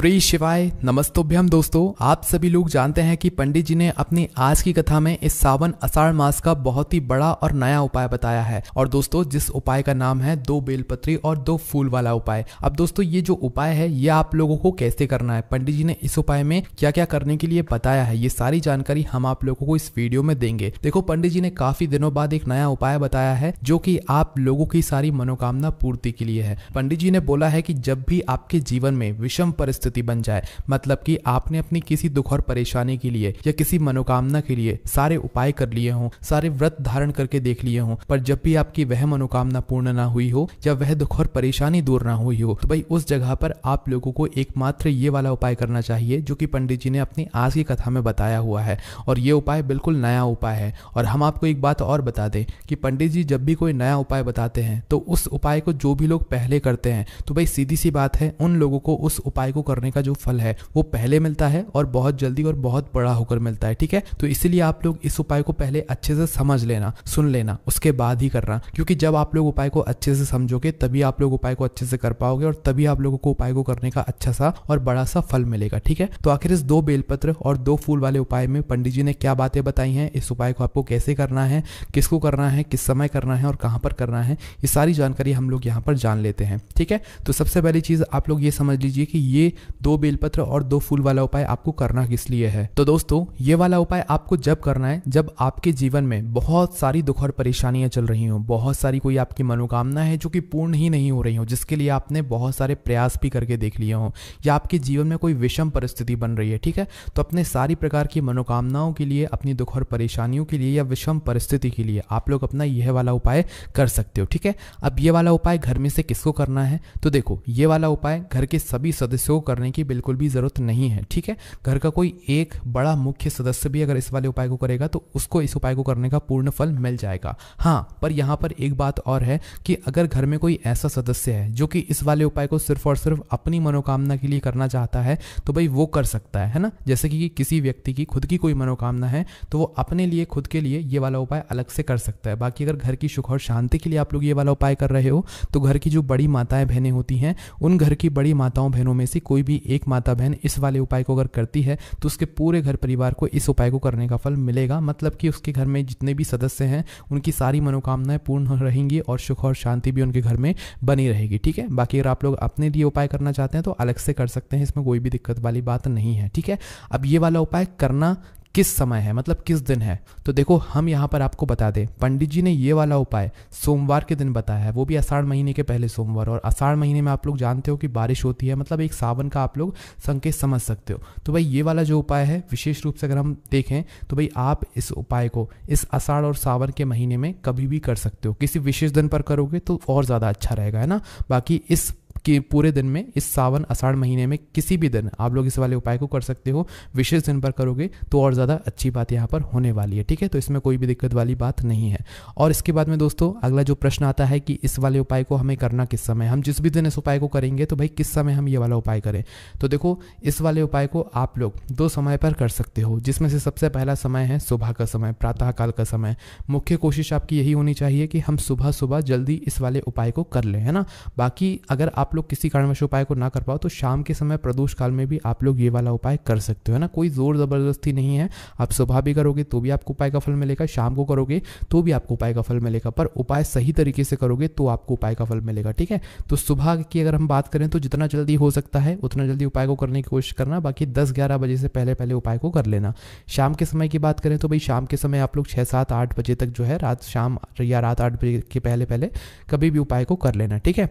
श्री शिवाय नमस्तोभ्यम दोस्तों आप सभी लोग जानते हैं कि पंडित जी ने अपनी आज की कथा में इस सावन अषाढ़ मास का बहुत ही बड़ा और नया उपाय बताया है और दोस्तों जिस उपाय का नाम है दो बेलपत्री और दो फूल वाला उपाय अब दोस्तों ये जो उपाय है ये आप लोगों को कैसे करना है पंडित जी ने इस उपाय में क्या क्या करने के लिए बताया है ये सारी जानकारी हम आप लोगों को इस वीडियो में देंगे देखो पंडित जी ने काफी दिनों बाद एक नया उपाय बताया है जो की आप लोगों की सारी मनोकामना पूर्ति के लिए है पंडित जी ने बोला है की जब भी आपके जीवन में विषम परिस्थिति स्थिति बन जाए मतलब कि आपने अपनी किसी दुख और परेशानी के लिए या किसी मनोकामना के लिए सारे उपाय कर लिए हों सारे व्रत धारण करके देख लिए हों पर जब भी आपकी वह मनोकामना पूर्ण ना हुई हो या वह दुख और परेशानी दूर ना हुई हो तो भाई उस जगह पर आप लोगों को एकमात्र ये वाला उपाय करना चाहिए जो कि पंडित जी ने अपनी आज की कथा में बताया हुआ है और ये उपाय बिल्कुल नया उपाय है और हम आपको एक बात और बता दें कि पंडित जी जब भी कोई नया उपाय बताते हैं तो उस उपाय को जो भी लोग पहले करते हैं तो भाई सीधी सी बात है उन लोगों को उस उपाय को करने का जो फल है वो पहले मिलता है और बहुत जल्दी और बहुत बड़ा होकर मिलता है ठीक है तो इसीलिए आप लोग इस उपाय को पहले अच्छे से समझ लेना सुन लेना उसके बाद ही करना क्योंकि जब आप लोग उपाय को अच्छे से समझोगे तभी आप लोग उपाय को अच्छे से कर पाओगे और तभी आप लोगों को उपाय को करने का अच्छा सा और बड़ा सा फल मिलेगा ठीक है तो आखिर इस दो बेलपत्र और दो फूल वाले उपाय में पंडित जी ने क्या बातें बताई हैं इस उपाय को आपको कैसे करना है किसको करना है किस समय करना है और कहां पर करना है ये सारी जानकारी हम लोग यहाँ पर जान लेते हैं ठीक है तो सबसे पहली चीज़ आप लोग ये समझ लीजिए कि ये दो बेलपत्र और दो फूल वाला उपाय आपको करना किस लिए है तो दोस्तों ये वाला उपाय आपको जब करना है जब आपके जीवन में बहुत सारी दुख और परेशानियां चल रही हो बहुत सारी कोई आपकी मनोकामना है जो कि पूर्ण ही नहीं हो रही हो जिसके लिए आपने बहुत सारे प्रयास भी करके देख लिए हो या आपके जीवन में कोई विषम परिस्थिति बन रही है ठीक है तो अपने सारी प्रकार की मनोकामनाओं के लिए अपनी दुख और परेशानियों के लिए या विषम परिस्थिति के लिए आप लोग अपना यह वाला उपाय कर सकते हो ठीक है अब ये वाला उपाय घर में से किसको करना है तो देखो ये वाला उपाय घर के सभी सदस्यों को करने की बिल्कुल भी ज़रूरत नहीं है ठीक है घर का कोई एक बड़ा मुख्य सदस्य भी अगर इस वाले उपाय को करेगा तो उसको इस उपाय को करने का पूर्ण फल मिल जाएगा हाँ पर यहाँ पर एक बात और है कि अगर घर में कोई ऐसा सदस्य है जो कि इस वाले उपाय को सिर्फ और सिर्फ अपनी मनोकामना के लिए करना चाहता है तो भाई वो कर सकता है है ना जैसे कि किसी व्यक्ति की खुद की कोई मनोकामना है तो वो अपने लिए खुद के लिए ये वाला उपाय अलग से कर सकता है बाकी अगर घर की सुख और शांति के लिए आप लोग ये वाला उपाय कर रहे हो तो घर की जो बड़ी माताएं बहनें होती हैं उन घर की बड़ी माताओं बहनों में से कोई कोई भी एक माता बहन इस वाले उपाय को अगर करती है तो उसके पूरे घर परिवार को इस उपाय को करने का फल मिलेगा मतलब कि उसके घर में जितने भी सदस्य हैं उनकी सारी मनोकामनाएं पूर्ण रहेंगी और सुख और शांति भी उनके घर में बनी रहेगी ठीक है बाकी अगर आप लोग अपने लिए उपाय करना चाहते हैं तो अलग से कर सकते हैं इसमें कोई भी दिक्कत वाली बात नहीं है ठीक है अब ये वाला उपाय करना किस समय है मतलब किस दिन है तो देखो हम यहाँ पर आपको बता दें पंडित जी ने ये वाला उपाय सोमवार के दिन बताया है वो भी आषाढ़ महीने के पहले सोमवार और आषाढ़ महीने में आप लोग जानते हो कि बारिश होती है मतलब एक सावन का आप लोग संकेत समझ सकते हो तो भाई ये वाला जो उपाय है विशेष रूप से अगर हम देखें तो भाई आप इस उपाय को इस आषाढ़ और सावन के महीने में कभी भी कर सकते हो किसी विशेष दिन पर करोगे तो और ज़्यादा अच्छा रहेगा है ना बाकी इस कि पूरे दिन में इस सावन आषाढ़ महीने में किसी भी दिन आप लोग इस वाले उपाय को कर सकते हो विशेष दिन पर करोगे तो और ज़्यादा अच्छी बात यहाँ पर होने वाली है ठीक है तो इसमें कोई भी दिक्कत वाली बात नहीं है और इसके बाद में दोस्तों अगला जो प्रश्न आता है कि इस वाले उपाय को हमें करना किस समय हम जिस भी दिन इस उपाय को करेंगे तो भाई किस समय हम ये वाला उपाय करें तो देखो इस वाले उपाय को आप लोग दो समय पर कर सकते हो जिसमें से सबसे पहला समय है सुबह का समय प्रातःकाल का समय मुख्य कोशिश आपकी यही होनी चाहिए कि हम सुबह सुबह जल्दी इस वाले उपाय को कर लें है ना बाकी अगर आप आप लोग किसी कारणवश उपाय को ना कर पाओ तो शाम के समय प्रदोष काल में भी आप लोग ये वाला उपाय कर सकते हो ना कोई ज़ोर ज़बरदस्ती नहीं है आप सुबह भी करोगे तो भी आपको उपाय का फल मिलेगा शाम को करोगे तो भी आपको उपाय का फल मिलेगा पर उपाय सही तरीके से करोगे तो आपको उपाय का फल मिलेगा ठीक है तो सुबह की अगर हम बात करें तो जितना जल्दी हो सकता है उतना जल्दी उपाय को करने की कोशिश करना बाकी दस ग्यारह बजे से पहले पहले उपाय को कर लेना शाम के समय की बात करें तो भाई शाम के समय आप लोग छः सात आठ बजे तक जो है रात शाम या रात आठ बजे के पहले पहले कभी भी उपाय को कर लेना ठीक है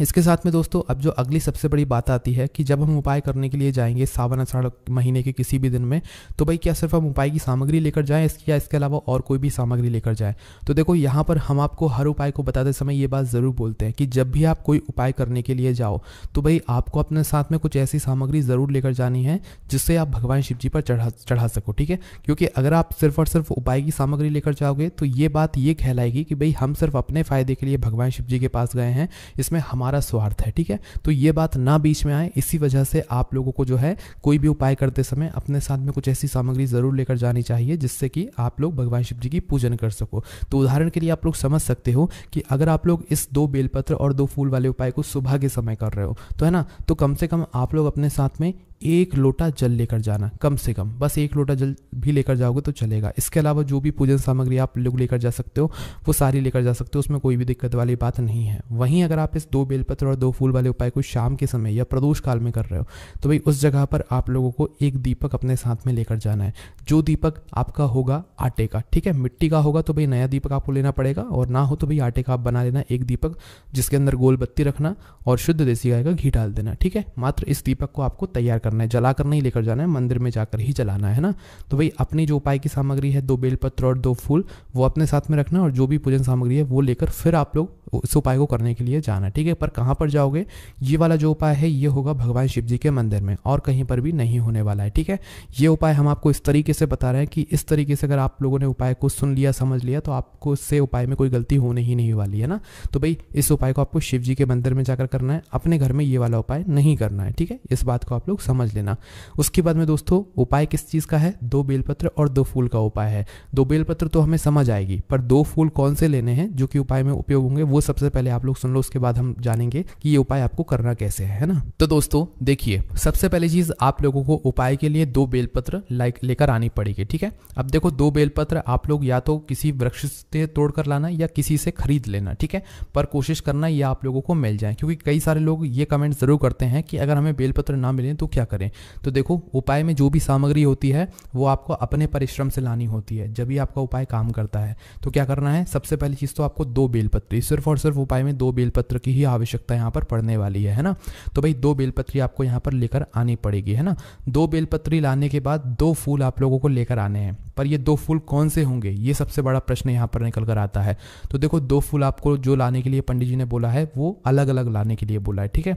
इसके साथ में दोस्तों अब जो अगली सबसे बड़ी बात आती है कि जब हम उपाय करने के लिए जाएंगे सावन अषाढ़ महीने के किसी भी दिन में तो भाई क्या सिर्फ हम उपाय की सामग्री लेकर जाएं या इसके अलावा और कोई भी सामग्री लेकर जाएं तो देखो यहाँ पर हम आपको हर उपाय को बताते समय ये बात ज़रूर बोलते हैं कि जब भी आप कोई उपाय करने के लिए जाओ तो भाई आपको अपने साथ में कुछ ऐसी सामग्री ज़रूर लेकर जानी है जिससे आप भगवान शिव जी पर चढ़ा चढ़ा सको ठीक है क्योंकि अगर आप सिर्फ और सिर्फ उपाय की सामग्री लेकर जाओगे तो ये बात ये कहलाएगी कि भाई हम सिर्फ अपने फ़ायदे के लिए भगवान शिव जी के पास गए हैं इसमें हम हमारा स्वार्थ है ठीक है तो ये बात ना बीच में आए इसी वजह से आप लोगों को जो है कोई भी उपाय करते समय अपने साथ में कुछ ऐसी सामग्री जरूर लेकर जानी चाहिए जिससे कि आप लोग भगवान शिव जी की पूजन कर सको तो उदाहरण के लिए आप लोग समझ सकते हो कि अगर आप लोग इस दो बेलपत्र और दो फूल वाले उपाय को सुबह के समय कर रहे हो तो है ना तो कम से कम आप लोग अपने साथ में एक लोटा जल लेकर जाना कम से कम बस एक लोटा जल भी लेकर जाओगे तो चलेगा इसके अलावा जो भी पूजन सामग्री आप लोग लेकर जा सकते हो वो सारी लेकर जा सकते हो उसमें कोई भी दिक्कत वाली बात नहीं है वहीं अगर आप इस दो बेलपत्र और दो फूल वाले उपाय को शाम के समय या प्रदोष काल में कर रहे हो तो भाई उस जगह पर आप लोगों को एक दीपक अपने साथ में लेकर जाना है जो दीपक आपका होगा आटे का ठीक है मिट्टी का होगा तो भाई नया दीपक आपको लेना पड़ेगा और ना हो तो भाई आटे का आप बना लेना एक दीपक जिसके अंदर गोल बत्ती रखना और शुद्ध देसी गाय का घी डाल देना ठीक है मात्र इस दीपक को आपको तैयार करना है जला नहीं लेकर जाना है मंदिर में जाकर ही जलाना है ना तो भाई अपनी जो उपाय की सामग्री है दो बेलपत्र और दो फूल वो अपने साथ में रखना और जो भी पूजन सामग्री है वो लेकर फिर आप लोग उस उपाय को करने के लिए जाना ठीक है पर कहाँ पर जाओगे ये वाला जो उपाय है ये होगा भगवान शिव जी के मंदिर में और कहीं पर भी नहीं होने वाला है ठीक है ये उपाय हम आपको इस तरीके से बता रहे हैं कि इस तरीके से अगर आप लोगों ने उपाय को सुन लिया समझ लिया तो आपको इससे उपाय में कोई गलती होने ही नहीं वाली है ना तो भाई इस उपाय को आपको शिव जी के मंदिर में जाकर करना है अपने घर में ये वाला उपाय नहीं करना है ठीक है इस बात को आप लोग समझ लेना उसके बाद में दोस्तों उपाय किस चीज़ का है दो बेलपत्र और दो फूल का उपाय है दो बेलपत्र तो हमें समझ आएगी पर दो फूल कौन से लेने हैं जो कि उपाय में उपयोग होंगे वो सबसे पहले आप लोग सुन लो उसके बाद हम जानेंगे कि ये उपाय आपको करना कैसे है ना तो दोस्तों देखिए सबसे पहले चीज आप लोगों को उपाय के लिए दो बेलपत्र लाइक लेकर आनी पड़ेगी ठीक है अब देखो दो बेलपत्र आप लोग या तो किसी वृक्ष से तोड़कर लाना या किसी से खरीद लेना ठीक है पर कोशिश करना ये आप लोगों को मिल जाए क्योंकि कई सारे लोग ये कमेंट जरूर करते हैं कि अगर हमें बेलपत्र ना मिले तो क्या करें तो देखो उपाय में जो भी सामग्री होती है वो आपको अपने परिश्रम से लानी होती है जब भी आपका उपाय काम करता है तो क्या करना है सबसे पहली चीज तो आपको दो बेलपत्र सिर्फ और सिर्फ उपाय में दो बेलपत्र की ही आवश्यकता यहाँ पर पड़ने वाली है है ना तो भाई दो बेलपत्री आपको यहाँ पर लेकर आनी पड़ेगी है ना दो बेलपत्री लाने के बाद दो फूल आप लोगों को लेकर आने हैं पर ये दो फूल कौन से होंगे ये सबसे बड़ा प्रश्न यहाँ पर निकल कर आता है तो देखो दो फूल आपको जो लाने के लिए पंडित जी ने बोला है वो अलग अलग लाने के लिए बोला है ठीक है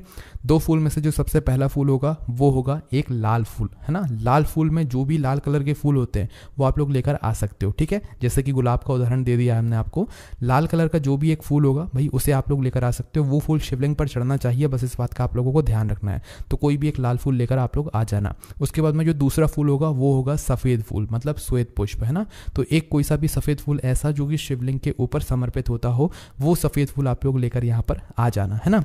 दो फूल में से जो सबसे पहला फूल होगा वो होगा एक लाल फूल है ना लाल फूल में जो भी लाल कलर के फूल होते हैं वो आप लोग लेकर आ सकते हो ठीक है जैसे कि गुलाब का उदाहरण दे दिया हमने आपको लाल कलर का जो भी एक फूल होगा होगा भाई उसे आप लोग लेकर आ सकते हो वो फूल शिवलिंग पर चढ़ना चाहिए बस इस बात का आप लोगों को ध्यान रखना है तो कोई भी एक लाल फूल लेकर आप लोग आ जाना उसके बाद में जो दूसरा फूल होगा वो होगा सफ़ेद फूल मतलब श्वेत पुष्प है ना तो एक कोई सा भी सफ़ेद फूल ऐसा जो कि शिवलिंग के ऊपर समर्पित होता हो वो सफ़ेद फूल आप लोग लेकर यहाँ पर आ जाना है ना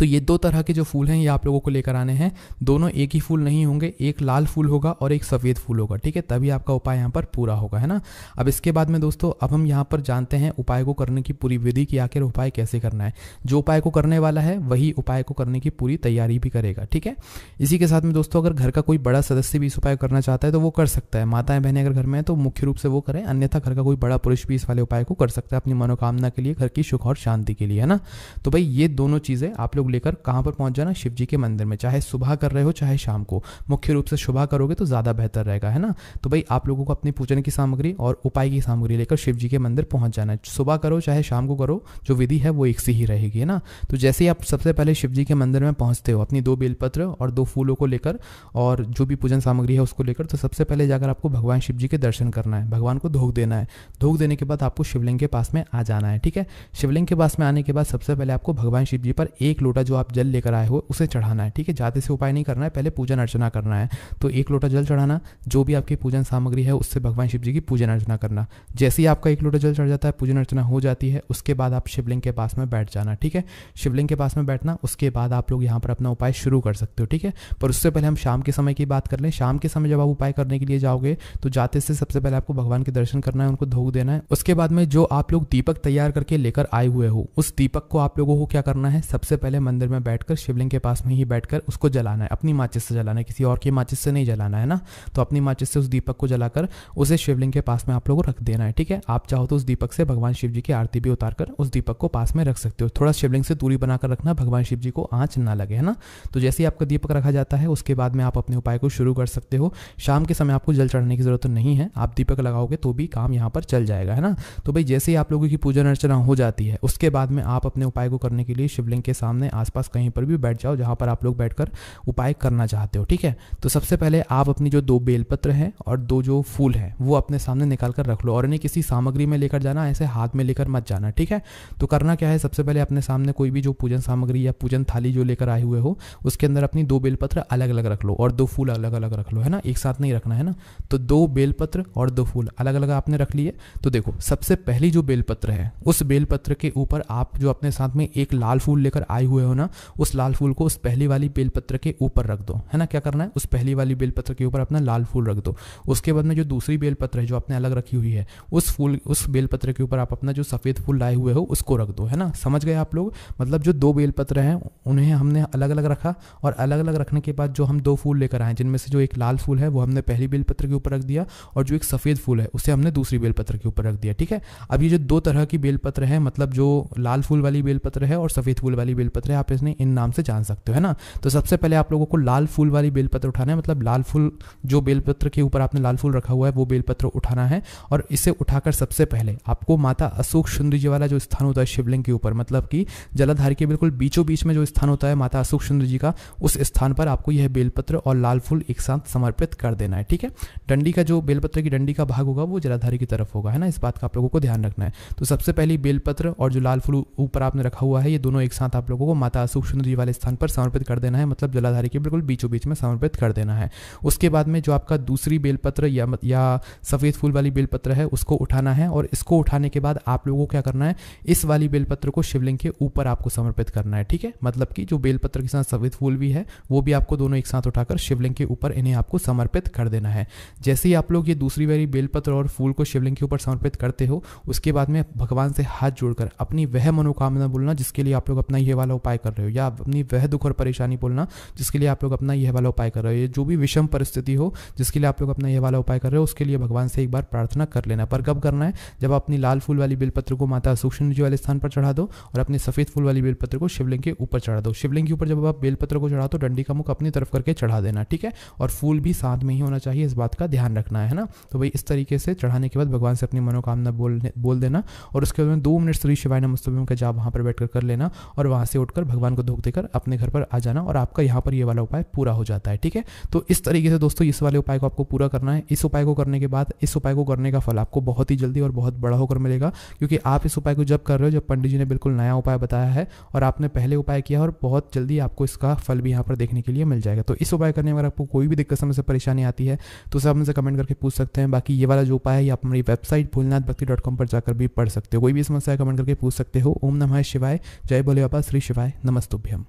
तो ये दो तरह के जो फूल हैं ये आप लोगों को लेकर आने हैं दोनों एक ही फूल नहीं होंगे एक लाल फूल होगा और एक सफ़ेद फूल होगा ठीक है तभी आपका उपाय यहाँ पर पूरा होगा है ना अब इसके बाद में दोस्तों अब हम यहाँ पर जानते हैं उपाय को करने की पूरी विधि कि आखिर उपाय कैसे करना है जो उपाय को करने वाला है वही उपाय को करने की पूरी तैयारी भी करेगा ठीक है इसी के साथ में दोस्तों अगर घर का कोई बड़ा सदस्य भी इस उपाय करना चाहता है तो वो कर सकता है माताएं बहनें अगर घर में है तो मुख्य रूप से वो करें अन्यथा घर का कोई बड़ा पुरुष भी इस वाले उपाय को कर सकता है अपनी मनोकामना के लिए घर की सुख और शांति के लिए है ना तो भाई ये दोनों चीज़ें आप लोग लेकर कहाँ पर पहुँच जाना शिव जी के मंदिर में चाहे सुबह कर रहे हो चाहे शाम को मुख्य रूप से सुबह करोगे तो ज़्यादा बेहतर रहेगा है ना तो भाई आप लोगों को अपनी पूजन की सामग्री और उपाय की सामग्री लेकर शिव जी के मंदिर पहुँच जाना है सुबह करो चाहे शाम को करो जो विधि है वो एक सी ही रहेगी है ना तो जैसे ही आप सबसे पहले शिव जी के मंदिर में पहुँचते हो अपनी दो बेलपत्र और दो फूलों को लेकर और जो भी पूजन सामग्री है उसको लेकर तो सबसे पहले जाकर आपको भगवान शिव जी के दर्शन करना है भगवान को धोख देना है धोख देने के बाद आपको शिवलिंग के पास में आ जाना है ठीक है शिवलिंग के पास में आने के बाद सबसे पहले आपको भगवान शिव जी पर एक लोटा जो आप जल लेकर आए हो उसे चढ़ाना है ठीक है जाते से उपाय नहीं करना है पहले पूजन अर्चना करना है तो एक लोटा जल चढ़ाना जो भी आपकी पूजन सामग्री है उससे भगवान शिव जी की पूजन अर्चना करना जैसे ही आपका एक लोटा जल चढ़ जाता है पूजन अर्चना हो जाती है उसके बाद आप शिवलिंग के पास में बैठ जाना ठीक है शिवलिंग के पास में बैठना उसके बाद आप लोग यहाँ पर अपना उपाय शुरू कर सकते हो ठीक है पर उससे पहले हम शाम के समय की बात कर लें शाम के समय जब आप उपाय करने के लिए जाओगे तो जाते से सबसे पहले आपको भगवान के दर्शन करना है उनको धोख देना है उसके बाद में जो आप लोग दीपक तैयार करके लेकर आए हुए हो उस दीपक को आप लोगों को क्या करना है सबसे पहले पहले मंदिर में बैठकर शिवलिंग के पास में ही बैठकर उसको जलाना है अपनी माचिस से जलाना है किसी और की माचिस से नहीं जलाना है ना तो अपनी माचिस से उस दीपक को जलाकर उसे शिवलिंग के पास में आप लोगों को रख देना है ठीक है आप चाहो तो उस दीपक से भगवान शिव जी की आरती भी उतार कर उस दीपक को पास में रख सकते हो थोड़ा शिवलिंग से दूरी बनाकर रखना भगवान शिव जी को आँच ना लगे है ना तो जैसे ही आपका दीपक रखा जाता है उसके बाद में आप अपने उपाय को शुरू कर सकते हो शाम के समय आपको जल चढ़ाने की ज़रूरत नहीं है आप दीपक लगाओगे तो भी काम यहाँ पर चल जाएगा है ना तो भाई जैसे ही आप लोगों की पूजन अर्चना हो जाती है उसके बाद में आप अपने उपाय को करने के लिए शिवलिंग के सामने अपने आसपास कहीं पर भी बैठ जाओ जहाँ पर आप लोग बैठकर उपाय करना चाहते हो ठीक है तो सबसे पहले आप अपनी जो दो बेलपत्र हैं और दो जो फूल हैं वो अपने सामने निकाल कर रख लो और इन्हें किसी सामग्री में लेकर जाना ऐसे हाथ में लेकर मत जाना ठीक है तो करना क्या है सबसे पहले अपने सामने कोई भी जो पूजन सामग्री या पूजन थाली जो लेकर आए हुए हो उसके अंदर अपनी दो बेलपत्र अलग अलग रख लो और दो फूल अलग अलग रख लो है ना एक साथ नहीं रखना है ना तो दो बेलपत्र और दो फूल अलग अलग आपने रख लिए तो देखो सबसे पहली जो बेलपत्र है उस बेलपत्र के ऊपर आप जो अपने साथ में एक लाल फूल लेकर आए हुए हुए हो ना उस लाल फूल को उस पहली वाली बेलपत्र के ऊपर रख दो है ना क्या करना है उस पहली वाली बेलपत्र के ऊपर अपना लाल फूल रख दो उसके बाद में जो दूसरी बेलपत्र है जो आपने अलग रखी हुई है उस फूल उस बेलपत्र के ऊपर आप अपना जो सफ़ेद फूल लाए हुए हो उसको रख दो है ना समझ गए आप लोग मतलब जो दो बेलपत्र हैं उन्हें हमने अलग अलग रखा और अलग अलग रखने के बाद जो हम दो फूल लेकर आए जिनमें से जो एक लाल फूल है वो हमने पहली बेलपत्र के ऊपर रख दिया और जो एक सफ़ेद फूल है उसे हमने दूसरी बेलपत्र के ऊपर रख दिया ठीक है अब ये जो दो तरह की बेलपत्र है मतलब जो लाल फूल वाली बेलपत्र है और सफ़ेद फूल वाली बेलपत्र बेलपत्र है आप इसने इन नाम से जान सकते हो है ना तो सबसे पहले आप लोगों को लाल फूल वाली बेलपत्र उठाना है मतलब लाल फूल जो बेलपत्र के ऊपर आपने लाल फूल रखा हुआ है वो बेलपत्र उठाना है और इसे उठाकर सबसे पहले आपको माता अशोक सुंदर जी वाला जो स्थान होता है शिवलिंग के ऊपर मतलब कि जलाधार के बिल्कुल बीचों बीच में जो स्थान होता है माता अशोक सुंदर जी का उस स्थान पर आपको यह बेलपत्र और लाल फूल एक साथ समर्पित कर देना है ठीक है डंडी का जो बेलपत्र की डंडी का भाग होगा वो जलाधारी की तरफ होगा है ना इस बात का आप लोगों को ध्यान रखना है तो सबसे पहले बेलपत्र और जो लाल फूल ऊपर आपने रखा हुआ है ये दोनों एक साथ आप लोगों को माता सूक्ष्म जी वाले स्थान पर समर्पित कर देना है मतलब जलाधारी के बिल्कुल बीचों बीच में समर्पित कर देना है उसके बाद में जो आपका दूसरी बेलपत्र या या सफ़ेद फूल वाली बेलपत्र है उसको उठाना है और इसको उठाने के बाद आप लोगों को क्या करना है इस वाली बेलपत्र को शिवलिंग के ऊपर आपको समर्पित करना है ठीक है मतलब कि जो बेलपत्र के साथ सफ़ेद फूल भी है वो भी आपको दोनों एक साथ उठाकर शिवलिंग के ऊपर इन्हें आपको समर्पित कर देना है जैसे ही आप लोग ये दूसरी वाली बेलपत्र और फूल को शिवलिंग के ऊपर समर्पित करते हो उसके बाद में भगवान से हाथ जोड़कर अपनी वह मनोकामना बोलना जिसके लिए आप लोग अपना ये वाला उपाय कर रहे हो या अपनी वह दुख और परेशानी बोलना जिसके लिए आप लोग अपना यह वाला उपाय कर रहे हो जो भी विषम परिस्थिति हो जिसके लिए आप लोग अपना यह वाला उपाय कर रहे हो उसके लिए भगवान से एक बार प्रार्थना कर लेना पर कब करना है जब अपनी लाल फूल वाली बिलपत्र को माता सूक्ष्म जी वाले स्थान पर चढ़ा दो और अपने सफेद फूल वाली बिलपत्र को शिवलिंग के ऊपर चढ़ा दो शिवलिंग के ऊपर जब आप बेलपत्र को चढ़ा दो डंडी का मुख अपनी तरफ करके चढ़ा देना ठीक है और फूल भी साथ में ही होना चाहिए इस बात का ध्यान रखना है ना तो भाई इस तरीके से चढ़ाने के बाद भगवान से अपनी मनोकामना बोल बोल देना और उसके बाद में दो मिनट श्री शिवाय नमस्तम का जाप वहां पर बैठकर कर लेना और वहां से उठकर भगवान को धोख देकर अपने घर पर आ जाना और आपका यहाँ पर ये वाला उपाय पूरा हो जाता है ठीक है तो इस तरीके से दोस्तों इस वाले उपाय को आपको पूरा करना है इस उपाय को करने के बाद इस उपाय को करने का फल आपको बहुत ही जल्दी और बहुत बड़ा होकर मिलेगा क्योंकि आप इस उपाय को जब कर रहे हो जब पंडित जी ने बिल्कुल नया उपाय बताया है और आपने पहले उपाय किया और बहुत जल्दी आपको इसका फल भी यहाँ पर देखने के लिए मिल जाएगा तो इस उपाय करने में अगर आपको कोई भी दिक्कत समस्या परेशानी आती है तो सब हमसे कमेंट करके पूछ सकते हैं बाकी ये वाला जो उपाय है आप हमारी वेबसाइट भोलनाथ भक्ति पर जाकर भी पढ़ सकते हो कोई भी समस्या कमेंट करके पूछ सकते हो ओम नमः शिवाय जय भोले बाबा श्री शिवाय नमस्तुभ्यम